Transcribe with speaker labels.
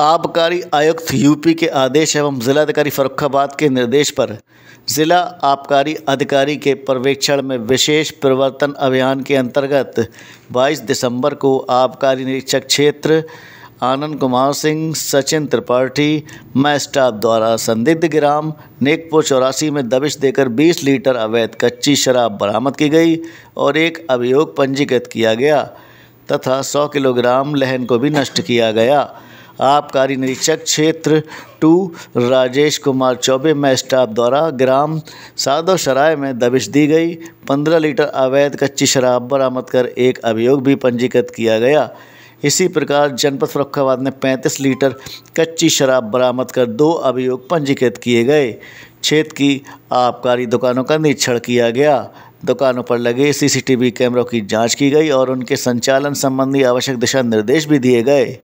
Speaker 1: आबकारी आयुक्त यूपी के आदेश एवं ज़िलाधिकारी फ़रुखाबाद के निर्देश पर ज़िला आबकारी अधिकारी के पर्यवेक्षण में विशेष परिवर्तन अभियान के अंतर्गत 22 दिसंबर को आबकारी निरीक्षक क्षेत्र आनंद कुमार सिंह सचिन त्रिपाठी मैं स्टाफ द्वारा संदिग्ध ग्राम नेकपुर चौरासी में दबिश देकर 20 लीटर अवैध कच्ची शराब बरामद की गई और एक अभियोग पंजीकृत किया गया तथा 100 किलोग्राम लहन को भी नष्ट किया गया आबकारी निरीक्षक क्षेत्र टू राजेश कुमार चौबे में स्टाफ द्वारा ग्राम सादो सराय में दबिश दी गई पंद्रह लीटर अवैध कच्ची शराब बरामद कर एक अभियोग भी पंजीकृत किया गया इसी प्रकार जनपद फरुखाबाद में 35 लीटर कच्ची शराब बरामद कर दो अभियोग पंजीकृत किए गए क्षेत्र की आबकारी दुकानों का निरीक्षण किया गया दुकानों पर लगे सीसीटीवी कैमरों की जांच की गई और उनके संचालन संबंधी आवश्यक दिशा निर्देश भी दिए गए